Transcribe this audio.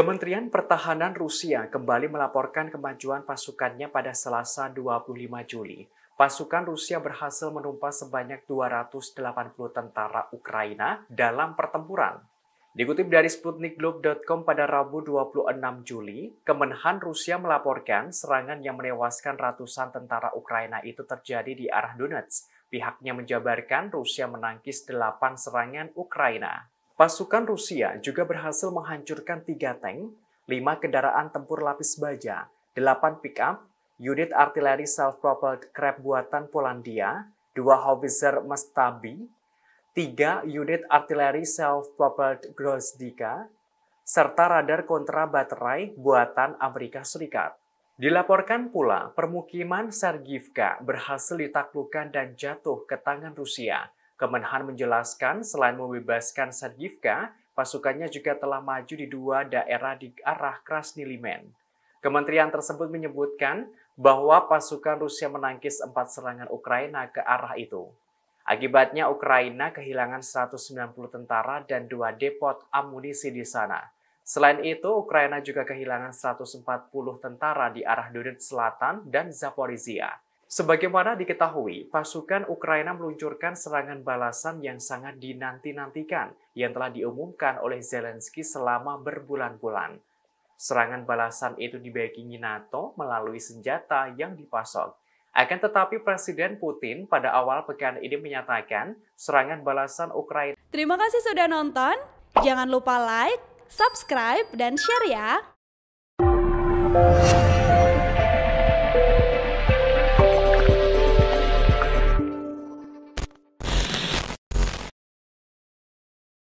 Kementerian Pertahanan Rusia kembali melaporkan kemajuan pasukannya pada Selasa 25 Juli. Pasukan Rusia berhasil menumpas sebanyak 280 tentara Ukraina dalam pertempuran. Dikutip dari sputnikglobe.com pada Rabu 26 Juli, Kemenhan Rusia melaporkan serangan yang menewaskan ratusan tentara Ukraina itu terjadi di arah Donetsk. Pihaknya menjabarkan Rusia menangkis 8 serangan Ukraina. Pasukan Rusia juga berhasil menghancurkan tiga tank, lima kendaraan tempur lapis baja, delapan pickup, unit artileri self-propelled Krab buatan Polandia, dua howitzer Mestabi, tiga unit artileri self-propelled Grozdika, serta radar kontra baterai buatan Amerika Serikat. Dilaporkan pula permukiman Sergivka berhasil ditaklukkan dan jatuh ke tangan Rusia Kemenhan menjelaskan selain membebaskan Sergivka, pasukannya juga telah maju di dua daerah di arah Krasnilimen. Kementerian tersebut menyebutkan bahwa pasukan Rusia menangkis empat serangan Ukraina ke arah itu. Akibatnya Ukraina kehilangan 190 tentara dan dua depot amunisi di sana. Selain itu, Ukraina juga kehilangan 140 tentara di arah Donetsk Selatan dan Zaporizhia. Sebagaimana diketahui, pasukan Ukraina meluncurkan serangan balasan yang sangat dinanti-nantikan yang telah diumumkan oleh Zelensky selama berbulan-bulan. Serangan balasan itu dibayangi NATO melalui senjata yang dipasok. Akan tetapi Presiden Putin pada awal pekan ini menyatakan serangan balasan Ukraina. Terima kasih sudah nonton. Jangan lupa like, subscribe, dan share ya.